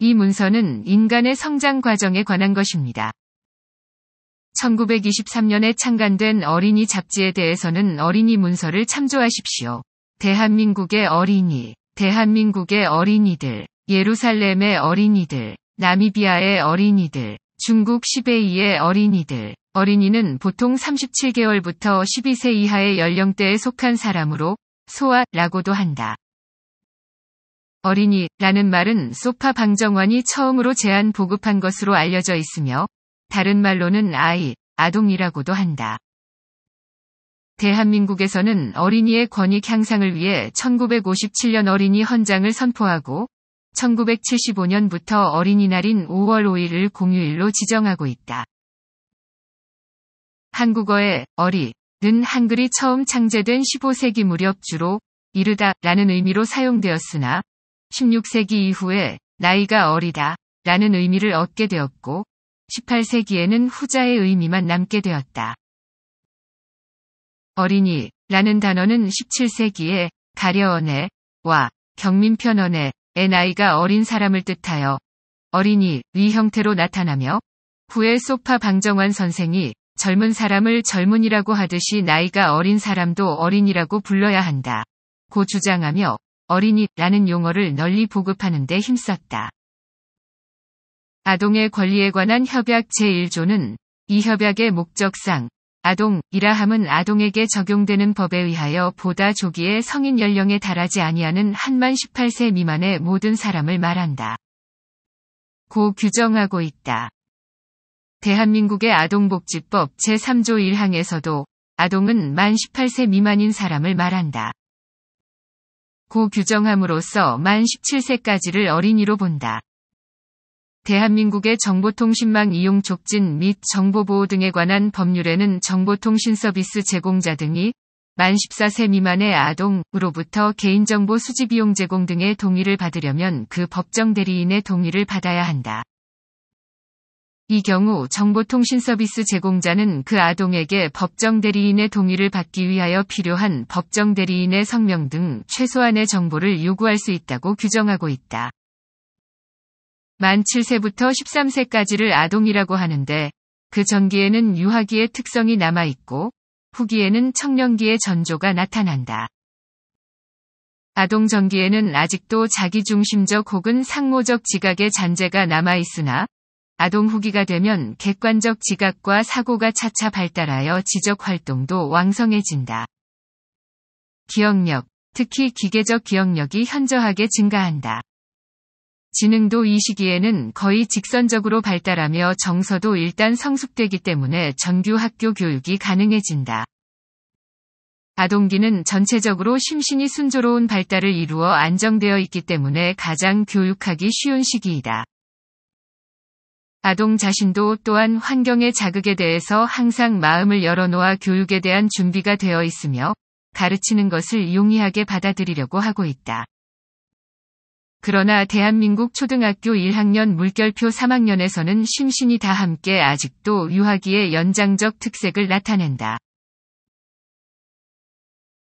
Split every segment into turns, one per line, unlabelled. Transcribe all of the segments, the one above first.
이 문서는 인간의 성장 과정에 관한 것입니다. 1923년에 창간된 어린이 잡지에 대해서는 어린이 문서를 참조하십시오. 대한민국의 어린이, 대한민국의 어린이들, 예루살렘의 어린이들, 나미비아의 어린이들, 중국 시베이의 어린이들. 어린이는 보통 37개월부터 12세 이하의 연령대에 속한 사람으로 소아라고도 한다. 어린이라는 말은 소파 방정환이 처음으로 제안 보급한 것으로 알려져 있으며 다른 말로는 아이, 아동이라고도 한다. 대한민국에서는 어린이의 권익 향상을 위해 1957년 어린이 헌장을 선포하고 1975년부터 어린이날인 5월 5일을 공휴일로 지정하고 있다. 한국어의 어리는 한글이 처음 창제된 15세기 무렵 주로 이르다 라는 의미로 사용되었으나 16세기 이후에 나이가 어리다 라는 의미를 얻게 되었고 18세기에는 후자의 의미만 남게 되었다. 어린이 라는 단어는 17세기에 가려언해와 경민편언에애 나이가 어린 사람을 뜻하여 어린이 위 형태로 나타나며 후에 소파 방정환 선생이 젊은 사람을 젊은이라고 하듯이 나이가 어린 사람도 어린이라고 불러야 한다. 고 주장하며 어린이라는 용어를 널리 보급하는 데 힘썼다. 아동의 권리에 관한 협약 제1조는 이 협약의 목적상 아동이라 함은 아동에게 적용되는 법에 의하여 보다 조기에 성인 연령에 달하지 아니하는 한 만 18세 미만의 모든 사람을 말한다. 고 규정하고 있다. 대한민국의 아동복지법 제3조 1항에서도 아동은 만 18세 미만인 사람을 말한다. 고 규정함으로써 만 17세까지를 어린이로 본다. 대한민국의 정보통신망 이용 촉진 및 정보보호 등에 관한 법률에는 정보통신 서비스 제공자 등이 만 14세 미만의 아동으로부터 개인정보 수집 이용 제공 등의 동의를 받으려면 그 법정 대리인의 동의를 받아야 한다. 이 경우 정보통신 서비스 제공자는 그 아동에게 법정 대리인의 동의를 받기 위하여 필요한 법정 대리인의 성명 등 최소한의 정보를 요구할 수 있다고 규정하고 있다. 만 7세부터 13세까지를 아동이라고 하는데 그 전기에는 유아기의 특성이 남아있고 후기에는 청년기의 전조가 나타난다. 아동 전기에는 아직도 자기중심적 혹은 상모적 지각의 잔재가 남아있으나 아동 후기가 되면 객관적 지각과 사고가 차차 발달하여 지적 활동도 왕성해진다. 기억력, 특히 기계적 기억력이 현저하게 증가한다. 지능도 이 시기에는 거의 직선적으로 발달하며 정서도 일단 성숙되기 때문에 정규 학교 교육이 가능해진다. 아동기는 전체적으로 심신이 순조로운 발달을 이루어 안정되어 있기 때문에 가장 교육하기 쉬운 시기이다. 아동 자신도 또한 환경의 자극에 대해서 항상 마음을 열어놓아 교육에 대한 준비가 되어 있으며 가르치는 것을 용이하게 받아들이려고 하고 있다. 그러나 대한민국 초등학교 1학년 물결표 3학년에서는 심신이 다 함께 아직도 유아기의 연장적 특색을 나타낸다.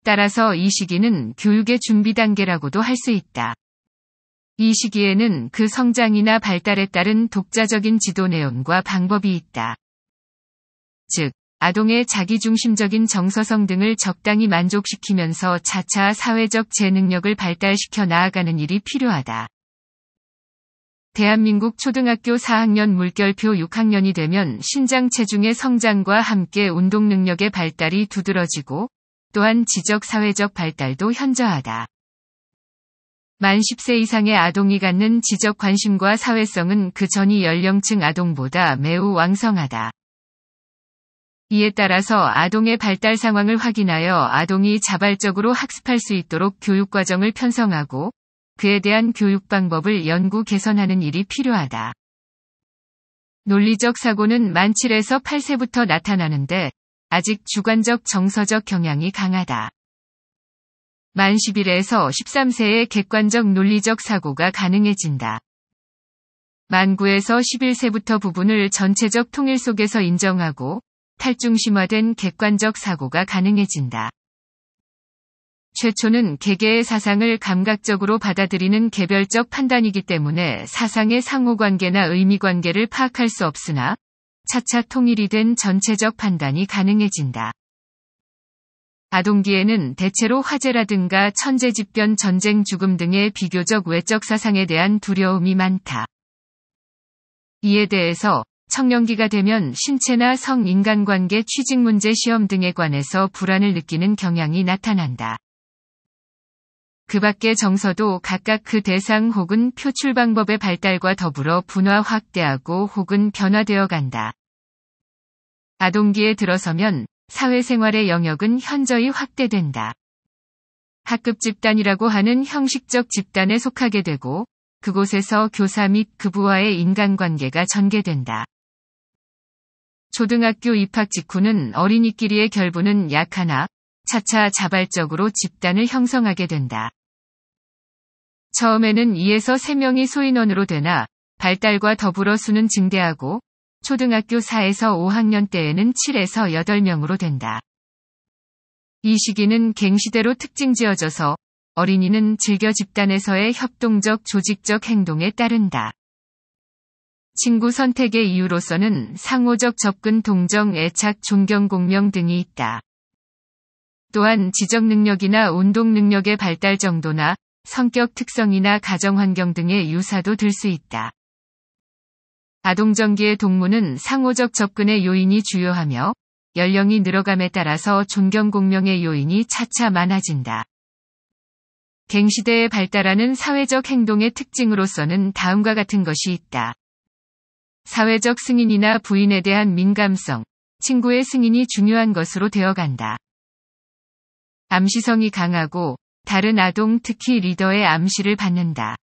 따라서 이 시기는 교육의 준비 단계라고도 할 수 있다. 이 시기에는 그 성장이나 발달에 따른 독자적인 지도 내용과 방법이 있다. 즉, 아동의 자기중심적인 정서성 등을 적당히 만족시키면서 차차 사회적 재능력을 발달시켜 나아가는 일이 필요하다. 대한민국 초등학교 4학년 물결표 6학년이 되면 신장 체중의 성장과 함께 운동 능력의 발달이 두드러지고 또한 지적 사회적 발달도 현저하다. 만 10세 이상의 아동이 갖는 지적 관심과 사회성은 그 전이 연령층 아동보다 매우 왕성하다. 이에 따라서 아동의 발달 상황을 확인하여 아동이 자발적으로 학습할 수 있도록 교육과정을 편성하고 그에 대한 교육 방법을 연구 개선하는 일이 필요하다. 논리적 사고는 만 7에서 8세부터 나타나는데 아직 주관적 정서적 경향이 강하다. 만 11에서 13세의 객관적 논리적 사고가 가능해진다. 만 9에서 11세부터 부분을 전체적 통일 속에서 인정하고 탈중심화된 객관적 사고가 가능해진다. 최초는 개개의 사상을 감각적으로 받아들이는 개별적 판단이기 때문에 사상의 상호관계나 의미관계를 파악할 수 없으나 차차 통일이 된 전체적 판단이 가능해진다. 아동기에는 대체로 화재라든가 천재집변 전쟁 죽음 등의 비교적 외적 사상에 대한 두려움이 많다. 이에 대해서 청년기가 되면 신체나 성 인간관계 취직 문제 시험 등에 관해서 불안을 느끼는 경향이 나타난다. 그 밖의 정서도 각각 그 대상 혹은 표출 방법의 발달과 더불어 분화 확대하고 혹은 변화되어 간다. 아동기에 들어서면 사회생활의 영역은 현저히 확대된다. 학급 집단이라고 하는 형식적 집단에 속하게 되고 그곳에서 교사 및 그부와의 인간관계가 전개된다. 초등학교 입학 직후는 어린이끼리의 결부는 약하나 차차 자발적으로 집단을 형성하게 된다. 처음에는 2에서 3명이 소인원으로 되나 발달과 더불어 수는 증대하고 초등학교 4에서 5학년 때에는 7에서 8명으로 된다. 이 시기는 갱시대로 특징 지어져서 어린이는 즐겨 집단에서의 협동적 조직적 행동에 따른다. 친구 선택의 이유로서는 상호적 접근 동정 애착 존경 공명 등이 있다. 또한 지적 능력이나 운동 능력의 발달 정도나 성격 특성이나 가정 환경 등의 유사도 들 수 있다. 아동전기의 동무는 상호적 접근의 요인이 주요하며 연령이 늘어감에 따라서 존경공명의 요인이 차차 많아진다. 갱시대의 발달하는 사회적 행동의 특징으로서는 다음과 같은 것이 있다. 사회적 승인이나 부인에 대한 민감성, 친구의 승인이 중요한 것으로 되어간다. 암시성이 강하고 다른 아동 특히 리더의 암시를 받는다.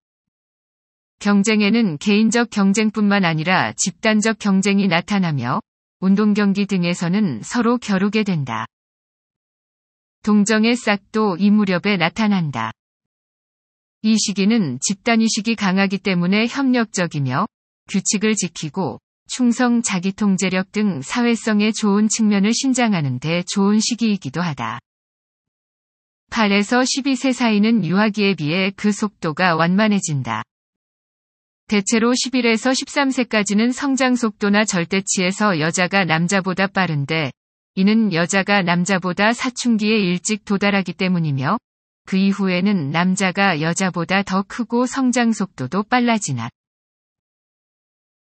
경쟁에는 개인적 경쟁뿐만 아니라 집단적 경쟁이 나타나며 운동 경기 등에서는 서로 겨루게 된다. 동정의 싹도 이 무렵에 나타난다. 이 시기는 집단의식이 강하기 때문에 협력적이며 규칙을 지키고 충성 자기 통제력 등 사회성의 좋은 측면을 신장하는 데 좋은 시기이기도 하다. 8에서 12세 사이는 유아기에 비해 그 속도가 완만해진다. 대체로 11에서 13세까지는 성장 속도나 절대치에서 여자가 남자보다 빠른데 이는 여자가 남자보다 사춘기에 일찍 도달하기 때문이며 그 이후에는 남자가 여자보다 더 크고 성장 속도도 빨라지나.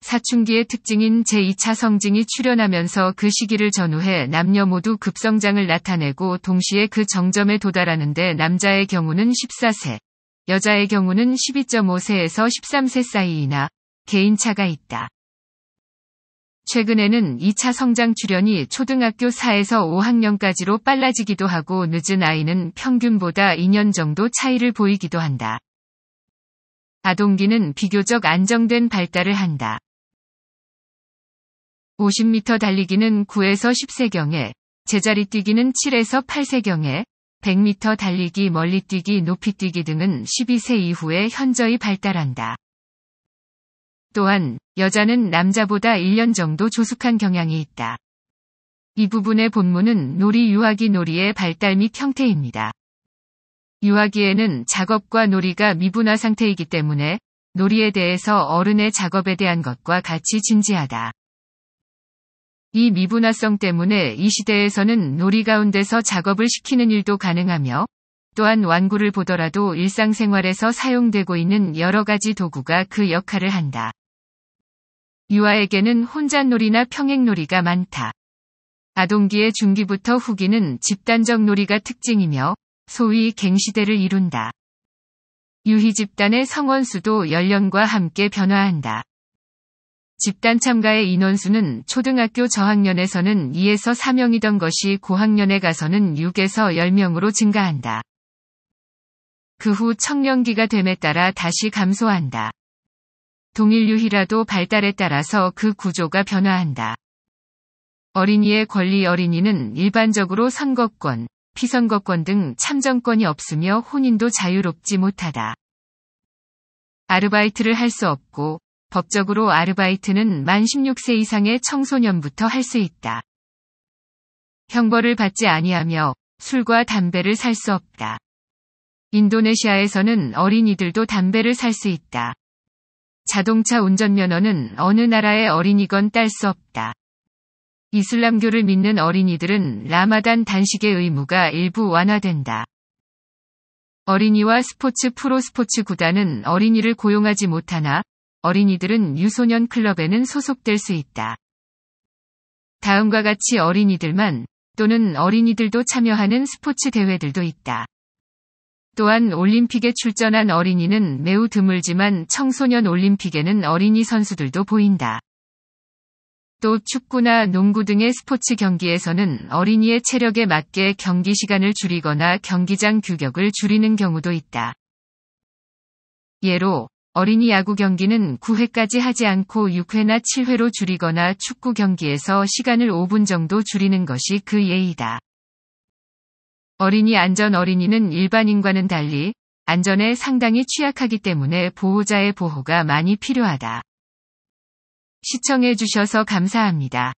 사춘기의 특징인 제2차 성징이 출현하면서 그 시기를 전후해 남녀 모두 급성장을 나타내고 동시에 그 정점에 도달하는데 남자의 경우는 14세, 여자의 경우는 12.5세에서 13세 사이이나 개인차가 있다. 최근에는 2차 성장 출현이 초등학교 4에서 5학년까지로 빨라지기도 하고 늦은 아이는 평균보다 2년 정도 차이를 보이기도 한다. 아동기는 비교적 안정된 발달을 한다. 50m 달리기는 9에서 10세경에, 제자리 뛰기는 7에서 8세경에, 100m 달리기, 멀리뛰기, 높이뛰기 등은 12세 이후에 현저히 발달한다. 또한 여자는 남자보다 1년 정도 조숙한 경향이 있다. 이 부분의 본문은 놀이 유아기 놀이의 발달 및 형태입니다. 유아기에는 작업과 놀이가 미분화 상태이기 때문에 놀이에 대해서 어른의 작업에 대한 것과 같이 진지하다. 이 미분화성 때문에 이 시대에서는 놀이 가운데서 작업을 시키는 일도 가능하며 또한 완구를 보더라도 일상생활에서 사용되고 있는 여러 가지 도구가 그 역할을 한다. 유아에게는 혼잣놀이나 평행놀이가 많다. 아동기의 중기부터 후기는 집단적 놀이가 특징이며 소위 갱시대를 이룬다. 유희 집단의 성원수도 연령과 함께 변화한다. 집단 참가의 인원수는 초등학교 저학년에서는 2에서 4명이던 것이 고학년에 가서는 6에서 10명으로 증가한다. 그 후 청년기가 됨에 따라 다시 감소한다. 동일유희라도 발달에 따라서 그 구조가 변화한다. 어린이의 권리 어린이는 일반적으로 선거권, 피선거권 등 참정권이 없으며 혼인도 자유롭지 못하다. 아르바이트를 할 수 없고 법적으로 아르바이트는 만 16세 이상의 청소년부터 할 수 있다. 형벌을 받지 아니하며 술과 담배를 살 수 없다. 인도네시아에서는 어린이들도 담배를 살 수 있다. 자동차 운전면허는 어느 나라의 어린이건 딸 수 없다. 이슬람교를 믿는 어린이들은 라마단 단식의 의무가 일부 완화된다. 어린이와 스포츠 프로 스포츠 구단은 어린이를 고용하지 못하나 어린이들은 유소년 클럽에는 소속될 수 있다. 다음과 같이 어린이들만 또는 어린이들도 참여하는 스포츠 대회들도 있다. 또한 올림픽에 출전한 어린이는 매우 드물지만 청소년 올림픽에는 어린이 선수들도 보인다. 또 축구나 농구 등의 스포츠 경기에서는 어린이의 체력에 맞게 경기 시간을 줄이거나 경기장 규격을 줄이는 경우도 있다. 예로 어린이 야구 경기는 9회까지 하지 않고 6회나 7회로 줄이거나 축구 경기에서 시간을 5분 정도 줄이는 것이 그 예의다. 어린이 안전 어린이는 일반인과는 달리 안전에 상당히 취약하기 때문에 보호자의 보호가 많이 필요하다. 시청해주셔서 감사합니다.